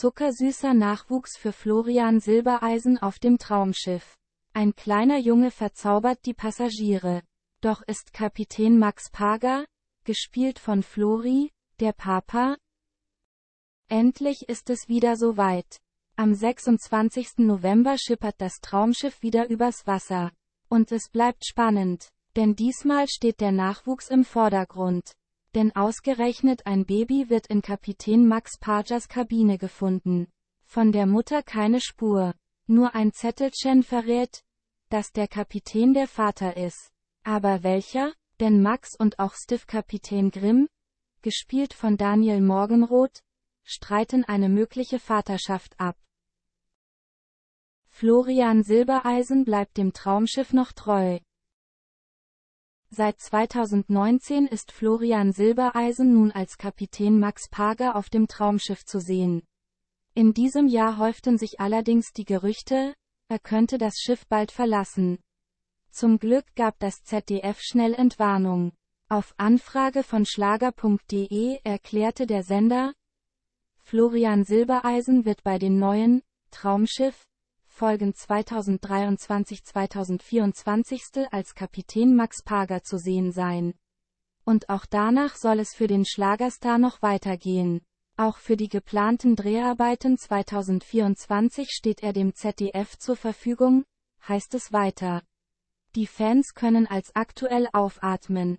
Zuckersüßer Nachwuchs für Florian Silbereisen auf dem Traumschiff. Ein kleiner Junge verzaubert die Passagiere. Doch ist Kapitän Max Pager, gespielt von Flori, der Papa? Endlich ist es wieder soweit. Am 26. November schippert das Traumschiff wieder übers Wasser. Und es bleibt spannend, denn diesmal steht der Nachwuchs im Vordergrund. Denn ausgerechnet ein Baby wird in Kapitän Max Pagers Kabine gefunden. Von der Mutter keine Spur. Nur ein Zettelchen verrät, dass der Kapitän der Vater ist. Aber welcher? Denn Max und auch Stiff-Kapitän Grimm, gespielt von Daniel Morgenroth, streiten eine mögliche Vaterschaft ab. Florian Silbereisen bleibt dem Traumschiff noch treu. Seit 2019 ist Florian Silbereisen nun als Kapitän Max Pager auf dem Traumschiff zu sehen. In diesem Jahr häuften sich allerdings die Gerüchte, er könnte das Schiff bald verlassen. Zum Glück gab das ZDF schnell Entwarnung. Auf Anfrage von schlager.de erklärte der Sender, Florian Silbereisen wird bei den neuen Traumschiff Folgen 2023-2024 als Kapitän Max Pager zu sehen sein. Und auch danach soll es für den Schlagerstar noch weitergehen. Auch für die geplanten Dreharbeiten 2024 steht er dem ZDF zur Verfügung, heißt es weiter. Die Fans können als aktuell aufatmen.